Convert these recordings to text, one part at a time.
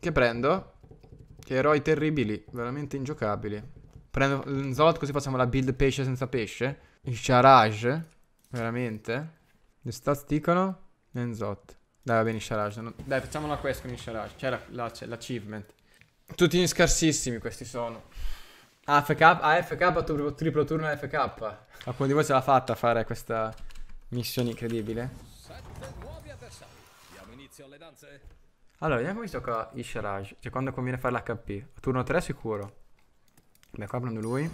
Che prendo? Che eroi terribili, veramente ingiocabili. Prendo mm, Zolot così facciamo la build pesce senza pesce. Il Sharaj, veramente. Le stats dicono Nenzot. Dai, va bene il Sharage. Non... Dai, facciamo la quest con il Sharaj. C'è l'achievement. La, Tutti scarsissimi questi sono. AFK, AFK, triplo, triplo turno AFK. Qualcuno di voi ce l'ha fatta a fare questa missione incredibile? Sette nuovi avversari. Diamo inizio alle danze. Allora, vediamo come si gioca Isharaj. Cioè, quando conviene fare l'HP. turno 3 sicuro. Beh, qua prendo lui.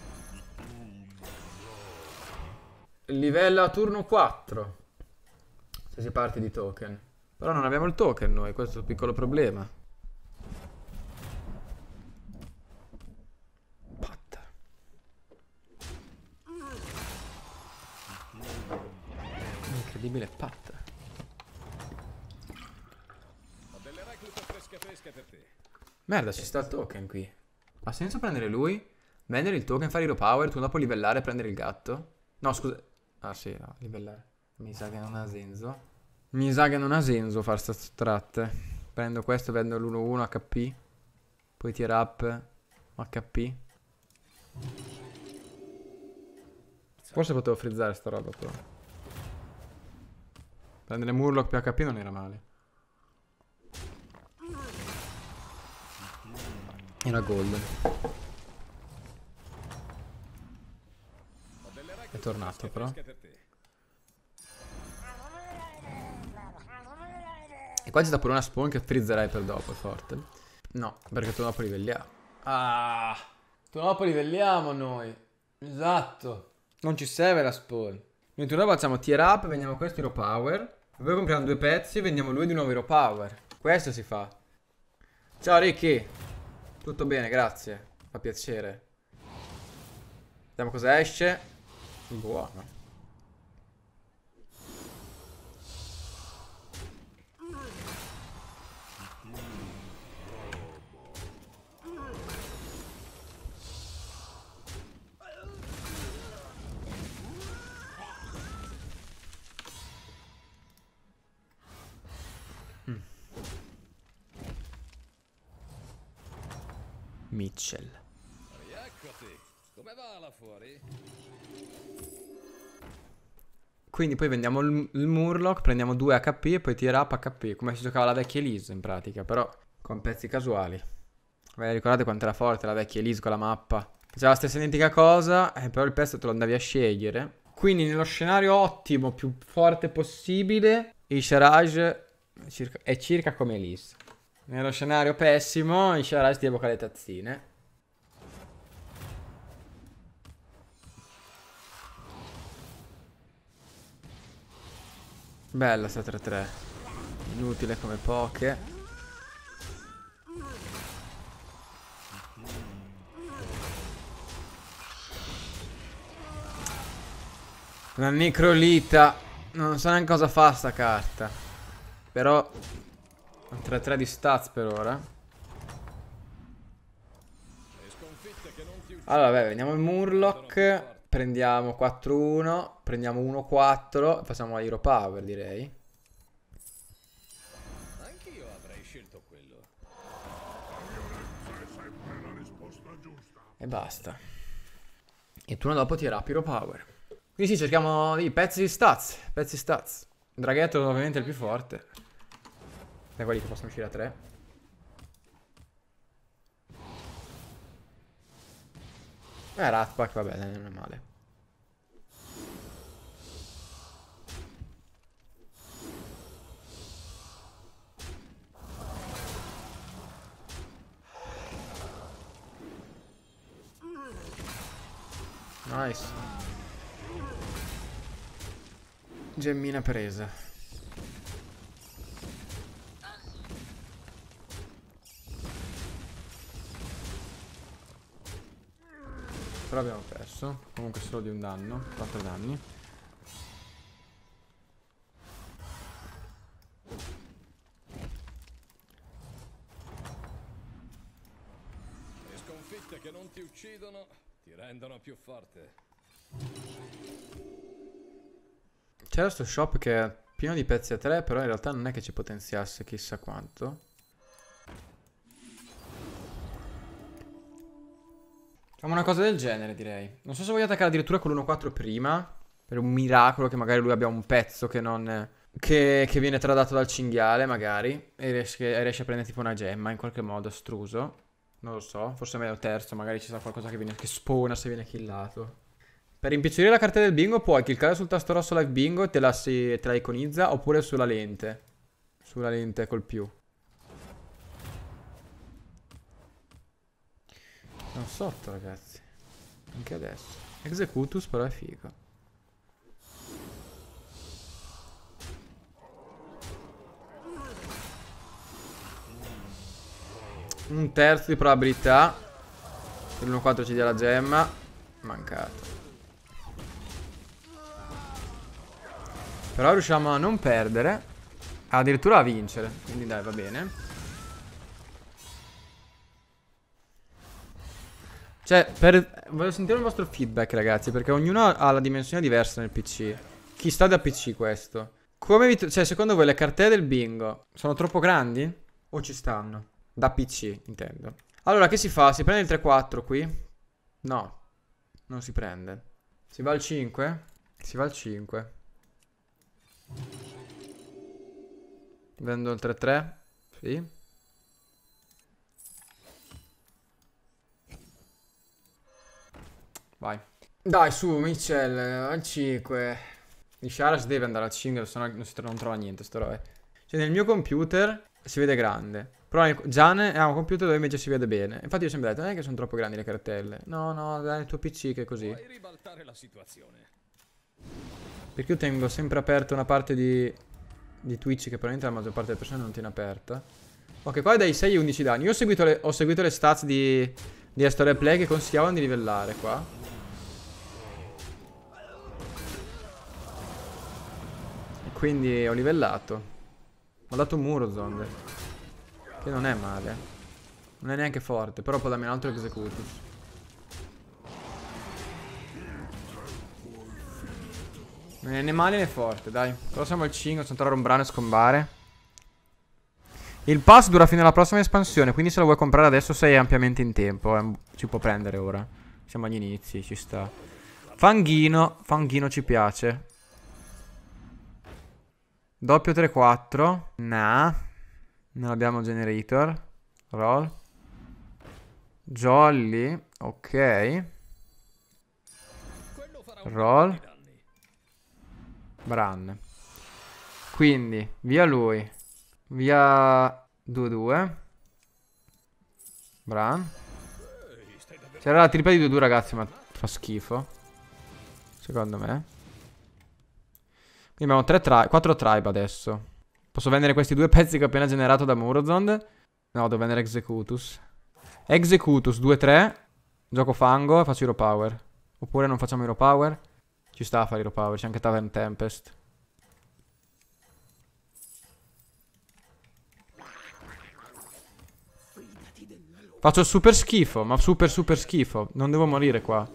Livella a turno 4. Se si parte di token. Però non abbiamo il token noi, questo è un piccolo problema. Patta. Incredibile patta. Merda, ci sta il token qui. Ha senso prendere lui? Vendere il token, fare hero power, tu dopo livellare e prendere il gatto? No, scusa. Ah, sì, no, livellare. Mi sa che non ha senso. Mi sa che non ha senso far sta strat. Prendo questo, vendo l'1-1 HP. Poi tier up HP. Forse potevo frizzare sta roba però. Prendere Murloc più HP non era male. una golden. È tornato però. E qua c'è da pure una spawn che frizzerai per dopo, è forte. No, perché tu dopo livelliamo. Ah, tu dopo livelliamo noi. Esatto. Non ci serve la spawn. Noi turno facciamo tier up, vendiamo questo hero power. Poi compriamo due pezzi e vendiamo lui di nuovo hero power. Questo si fa. Ciao Ricky. Tutto bene, grazie. Fa piacere. Vediamo cosa esce. Buono. Mitchell. Quindi poi vendiamo il, il Murloc, prendiamo 2 HP e poi tira up HP, come si giocava la vecchia Elise in pratica, però con pezzi casuali. Ve ricordate quanto era forte la vecchia Elise con la mappa? Faceva la stessa identica cosa, eh, però il pezzo te lo andavi a scegliere. Quindi nello scenario ottimo, più forte possibile, il Sharaj è circa come Elise. Nello scenario pessimo, in Sharai ti evoca le tazzine. Bella sta 3-3. Inutile come poche. Una necrolita. Non so neanche cosa fa sta carta. Però 3-3 di stats per ora. Allora, beh, veniamo il Murloc. Prendiamo 4-1. Prendiamo 1-4. Facciamo Hero Power, direi. E basta. E turno dopo tirerà Hero Power. Quindi sì, cerchiamo i pezzi di stats. Pezzi di stats. Draghetto ovviamente è il più forte. Da quelli che possono uscire a tre. Eh, Ratpack, vabbè, non è male. Nice. Gemmina presa. però abbiamo perso. Comunque solo di un danno, 4 danni. Le sconfitte che non ti uccidono ti rendono più forte. C'era sto shop che è pieno di pezzi a 3 però in realtà non è che ci potenziasse chissà quanto. Facciamo una cosa del genere, direi. Non so se voglio attaccare addirittura con l'1-4 prima. Per un miracolo che magari lui abbia un pezzo che non... Che, che viene tradato dal cinghiale, magari. E riesce, riesce, a prendere tipo una gemma, in qualche modo, astruso. Non lo so. Forse meglio terzo, magari ci sarà qualcosa che, viene, che spona se viene killato. Per rimpicciolire la carta del bingo puoi cliccare sul tasto rosso live bingo e te la, si, te la iconizza oppure sulla lente. Sulla lente col più. Non sotto ragazzi Anche adesso Executus però è figo Un terzo di probabilità Che l'1-4 ci dia la gemma Mancato Però riusciamo a non perdere Addirittura a vincere Quindi dai va bene Cioè, per... voglio sentire il vostro feedback, ragazzi, perché ognuno ha la dimensione diversa nel PC. Chi sta da PC questo? Come vi... Cioè, secondo voi le cartelle del bingo sono troppo grandi? O ci stanno? Da PC, intendo. Allora, che si fa? Si prende il 3-4 qui? No. Non si prende. Si va al 5? Si va al 5. Vendo il 3-3. Sì. Vai. Dai, su, Mitchell, al 5. Di Isharas deve andare al 5, se no non, trova, non trova niente, sto roe. Eh. Cioè, nel mio computer si vede grande. Però Gian ha un computer dove invece si vede bene. Infatti io ho sempre detto, non è che sono troppo grandi le cartelle. No, no, dai, il tuo PC che è così. Perché io tengo sempre aperta una parte di, di Twitch che probabilmente la maggior parte delle persone non tiene aperta. Ok, qua è dai 6 ai 11 danni. Io ho seguito le, ho seguito le stats di, di Astore Play che consigliavano di livellare qua. Quindi ho livellato. Ho dato un muro zombie Che non è male. Non è neanche forte, però può darmi un altro executus. Non è né male né forte, dai. Però siamo al 5, sono tornato a Rombrano e scombare. Il pass dura fino alla prossima espansione, quindi se lo vuoi comprare adesso sei ampiamente in tempo. Eh, si può prendere ora. Siamo agli inizi, ci sta. Fanghino, fanghino ci piace. Doppio 3-4. Nah. Non abbiamo generator. Roll. Jolly. Ok. Roll. Bran. Quindi, via lui. Via 2-2. Bran. C'era la tripla di 2-2 ragazzi, ma fa schifo. Secondo me. Quindi abbiamo tri 4 tribe adesso. Posso vendere questi due pezzi che ho appena generato da Murozond? No, devo vendere Executus. Executus 2-3. Gioco fango e faccio Hero Power. Oppure non facciamo Hero Power? Ci sta a fare Hero Power, c'è anche Tavern Tempest. Faccio super schifo, ma super super schifo. Non devo morire qua.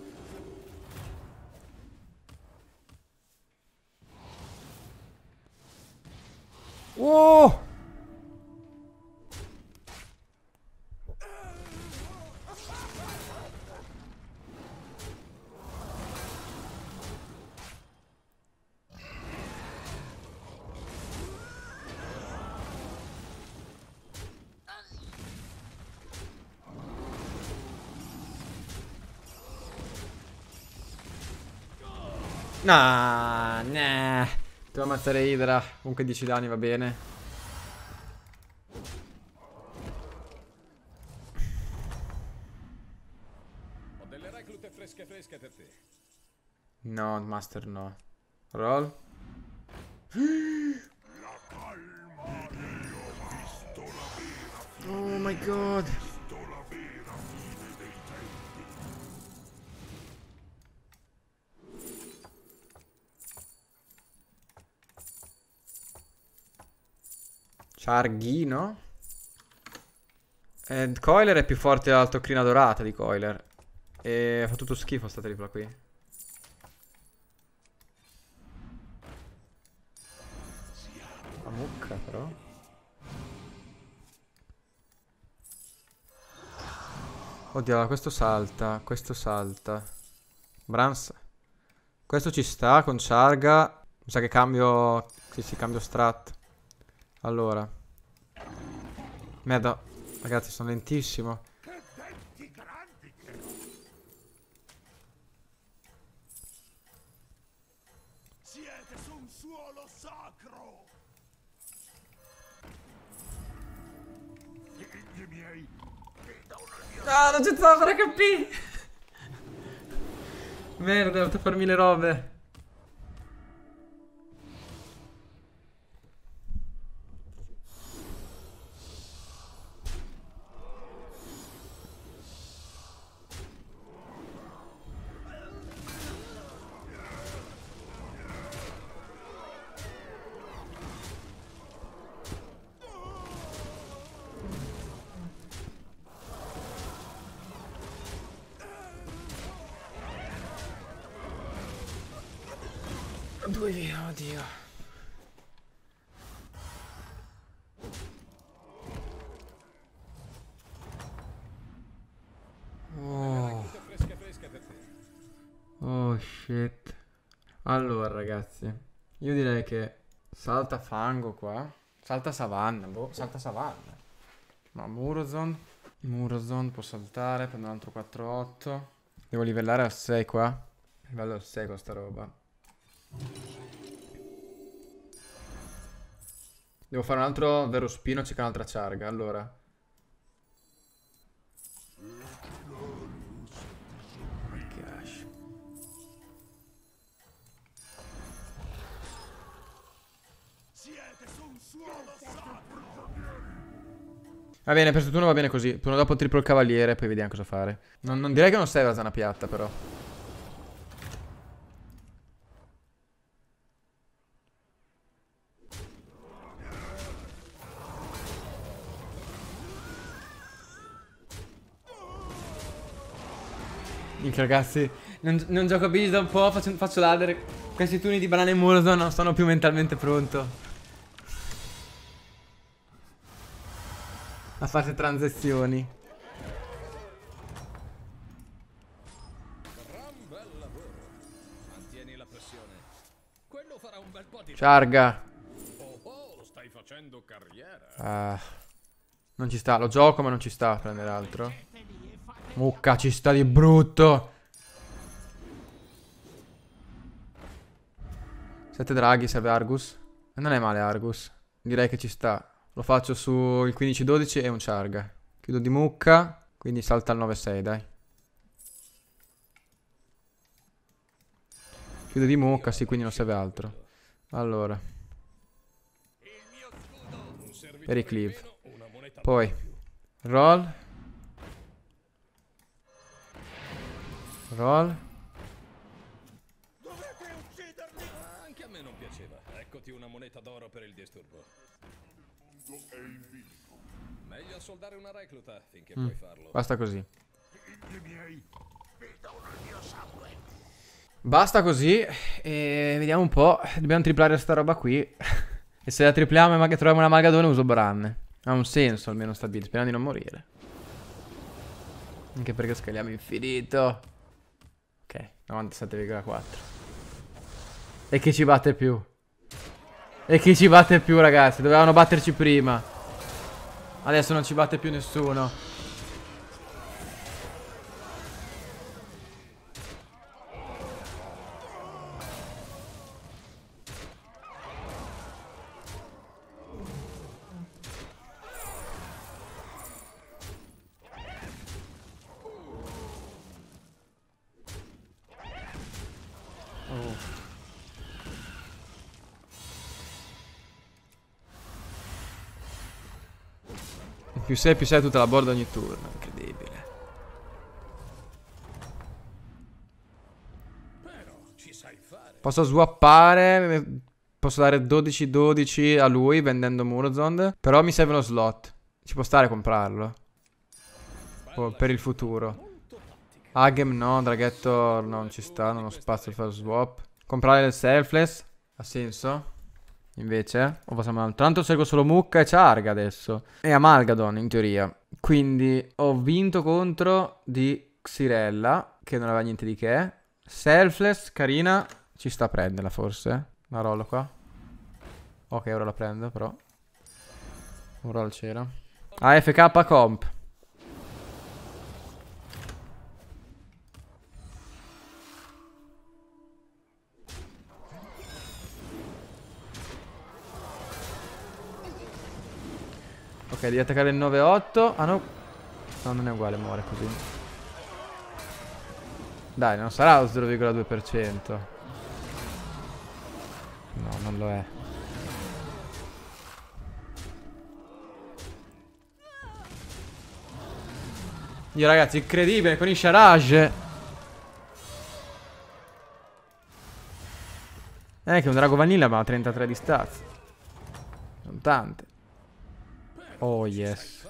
Ah, nah. Devo ammazzare Hydra. Comunque 10 danni va bene. Ho delle reclute fresche fresche per te. No, master no. Roll. Oh my god. Charghino. Eh, Coiler è più forte della tocchina dorata di Coiler. E fa tutto schifo sta tripla qui. La mucca però. Oddio, questo salta, questo salta. Brans. Questo ci sta con Charga. Mi sa che cambio... Sì, sì, cambio strat. Allora Merda Ragazzi sono lentissimo Ah, non c'è 3 HP! Merda, devo farmi le robe. lui, oddio. Oh. oh shit. Allora ragazzi, io direi che salta fango qua. Salta savanna, boh, salta savanna. Ma Murozon? Murozon può saltare, prende un altro 4-8. Devo livellare a 6 qua. Livello a 6 con sta roba. Devo fare un altro vero spino, cercare un'altra ciarga, allora. Va bene, per questo turno va bene così. Prima dopo triplo il cavaliere, poi vediamo cosa fare. Non, non direi che non serve la zana piatta, però. Minchia ragazzi, non, non gioco a Biggie da un po', faccio, faccio ladder. Questi turni di banane e Murdoch non sono più mentalmente pronto. a fare transizioni. Ciarga. Oh oh, ah. non ci sta, lo gioco ma non ci sta a prendere altro. Mucca, ci sta di brutto. Sette draghi, serve Argus. Non è male Argus. Direi che ci sta. Lo faccio su il 15-12 e un charga. Chiudo di mucca, quindi salta al 9-6, dai. Chiudo di mucca, sì, quindi non serve altro. Allora. Per i cleave. Poi. Roll. Roll. Dovete uccidermi! anche a me non piaceva. Eccoti una moneta d'oro per il disturbo. Meglio assoldare una recluta finché mm. puoi farlo. Basta così. Basta così e vediamo un po'. Dobbiamo triplare sta roba qui. e se la tripliamo e magari troviamo una magadone uso Bran. Ha un senso almeno sta build, speriamo di non morire. Anche perché scaliamo infinito. 97,4 E chi ci batte più? E chi ci batte più ragazzi? Dovevano batterci prima Adesso non ci batte più nessuno Più 6, più 6 tutta la borda ogni turno. Incredibile. Posso swappare. Posso dare 12-12 a lui vendendo Murozond. Però mi serve uno slot. Ci può stare a comprarlo. O oh, per il futuro. Agem no, Draghetto non ci sta, non ho spazio per fare swap. Comprare il Selfless. Ha senso? Invece, o passiamo avanti. Tanto seguo solo Mucca e Charga adesso. E Amalgadon, in teoria. Quindi ho vinto contro di Xirella, che non aveva niente di che. Selfless, carina. Ci sta a prenderla, forse. Una rollo qua. Ok, ora la prendo, però. Un roll c'era. AFK comp. Ok, devi attaccare il 9-8. Ah no. No, non è uguale, muore così. Dai, non sarà lo 0,2%. No, non lo è. Io ragazzi, incredibile con i Sharage. Eh, che è un Drago Vanilla ma ha 33 di stazza. Sono tante. Oh yes.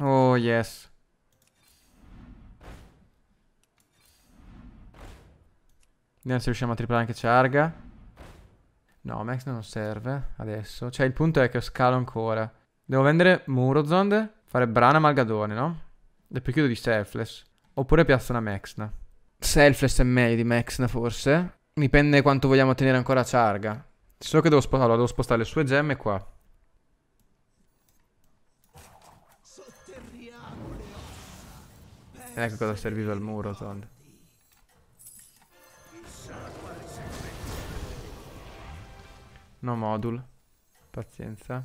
Oh yes. Vediamo se riusciamo a triplare anche Charga. No, Max non serve adesso. Cioè, il punto è che scalo ancora. Devo vendere Murozond, fare Brana Malgadone, no? E poi chiudo di Selfless. Oppure piazza una Maxna. Selfless è meglio di Maxna, forse. Dipende quanto vogliamo tenere ancora Ciarga. Solo che devo spostare, allora, devo spostare le sue gemme qua. Ecco cosa serviva al muro, Todd. No module. Pazienza.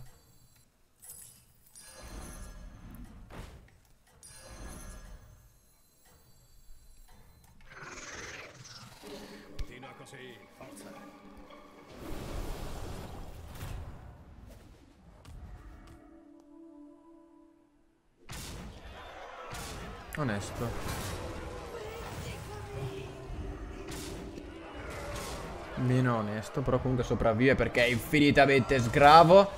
Onesto. Meno onesto, però comunque sopravvive perché è infinitamente sgravo.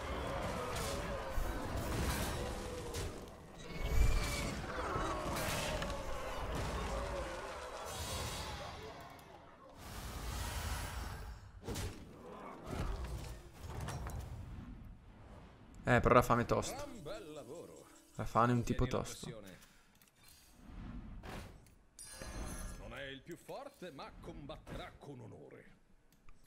Eh, però la fame è tosto. La fame è un tipo tosto. toste, ma combatterà con onore.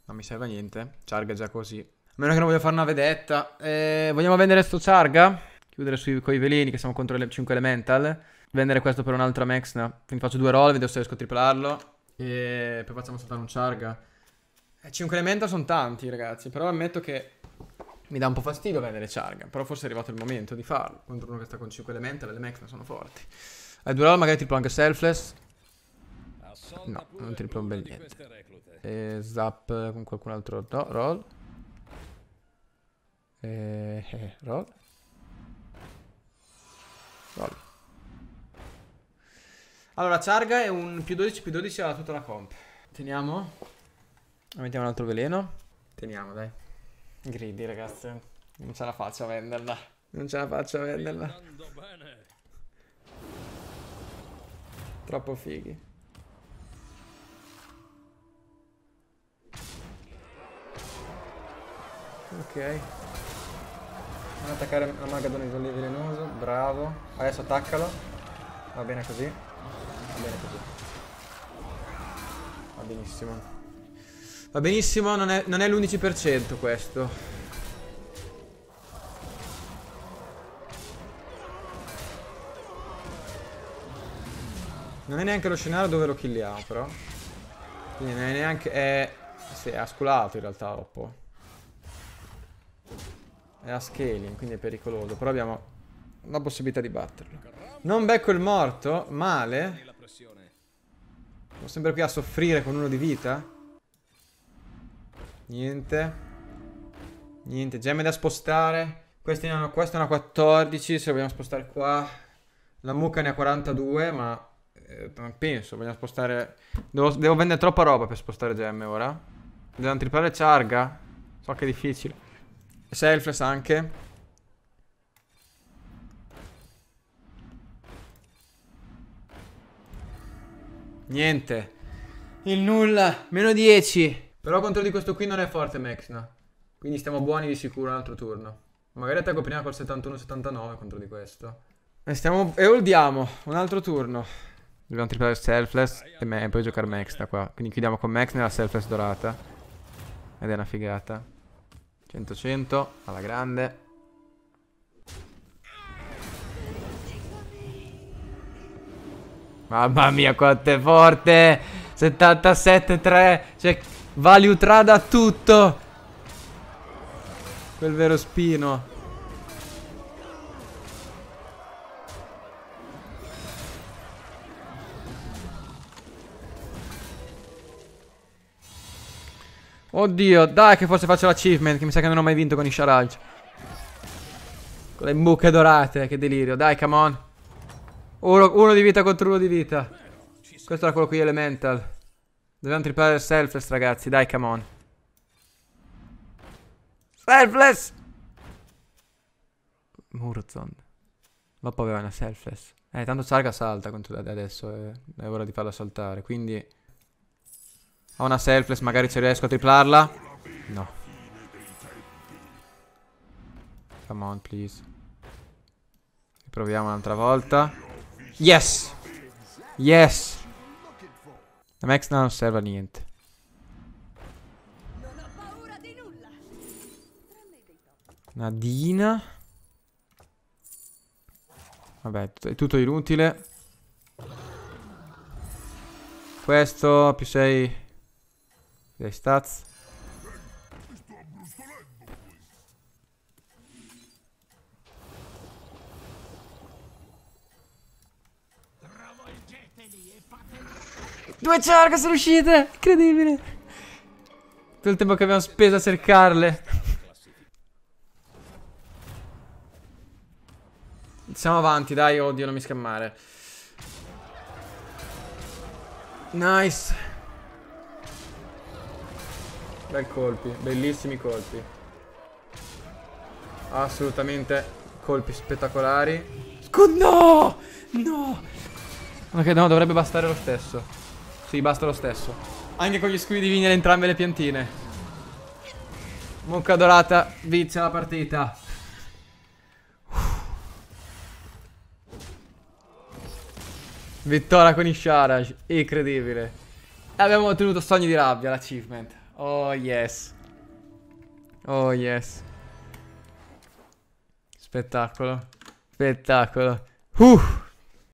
Non mi serve a niente. Charga è già così. A meno che non voglio fare una vedetta. Eh, vogliamo vendere sto Charga? Chiudere sui, i veleni che siamo contro le 5 elemental. Vendere questo per un'altra Maxna. Quindi faccio due roll, vedo se riesco a triplarlo. E poi facciamo saltare un Charga. 5 eh, elemental sono tanti, ragazzi. Però ammetto che mi dà un po' fastidio vendere Charga. Però forse è arrivato il momento di farlo. Contro uno che sta con 5 elemental, le Maxna sono forti. Ai eh, due roll magari triplo anche Selfless. No, non triplo bel niente. E eh, zap con qualcun altro. No, roll. E, eh, eh, roll. Roll. Allora, Charga è un più 12 più 12 alla tutta la comp. Teniamo. Mettiamo un altro veleno. Teniamo, dai. Gridi, ragazzi. Non ce la faccio a venderla. Non ce la faccio a venderla. Troppo fighi. Ok. Non attaccare la Magadone con velenoso, bravo. Adesso attaccalo. Va bene così. Va bene così. Va benissimo. Va benissimo, non è, è l'11% questo. Non è neanche lo scenario dove lo killiamo però. Quindi non è neanche... È... Sì, ha sculato in realtà Oppo. È a scaling, quindi è pericoloso. Però abbiamo la possibilità di batterlo. Non becco il morto? Male? Sono sempre qui a soffrire con uno di vita? Niente. Niente, gemme da spostare. Questa ne hanno, questa è una 14, se vogliamo spostare qua. La mucca ne ha 42, ma eh, penso, vogliamo spostare... Devo, devo vendere troppa roba per spostare gemme ora. Dobbiamo triplare Charga. So che è difficile. Selfless anche. Niente. Il nulla. Meno 10. Però contro di questo qui non è forte Mexna. Quindi stiamo buoni di sicuro un altro turno. Magari attacco prima col 71-79 contro di questo. E stiamo... E holdiamo. Un altro turno. Dobbiamo triplare Selfless e, poi giocare Mexna qua. Quindi chiudiamo con Mexna e la Selfless dorata. Ed è una figata. 100-100, alla grande. Mamma mia quanto è forte 77-3 Cioè Value trada tutto Quel vero spino Oddio, dai che forse faccio l'achievement Che mi sa che non ho mai vinto con i Sharaj Con le mucche dorate Che delirio, dai come on uno, uno, di vita contro uno di vita Questo era quello qui elemental Dobbiamo triplare il selfless ragazzi Dai come on Selfless Murzon Dopo aveva una selfless Eh tanto Sarga salta adesso eh. È ora di farla saltare Quindi ho una selfless, magari ci riesco a triplarla. No. Come on, please. Proviamo un'altra volta. Yes! Yes! La Max non serve a niente. Nadina. Vabbè, è tutto inutile. Questo più sei... Dai stats. Due cerca sono uscite! Incredibile! Tutto il tempo che abbiamo speso a cercarle. Siamo avanti, dai, oddio, non mi scammare. Nice. Bel colpi, bellissimi colpi. Assolutamente colpi spettacolari. Scu no! No! Ok, no, dovrebbe bastare lo stesso. Sì, basta lo stesso. Anche con gli scudi divini ad entrambe le piantine. Mucca dorata, vizia la partita. Vittoria con i Sharaj, incredibile. abbiamo ottenuto Sogni di Rabbia, l'achievement. Oh yes. Oh yes. Spettacolo. Spettacolo. Uh.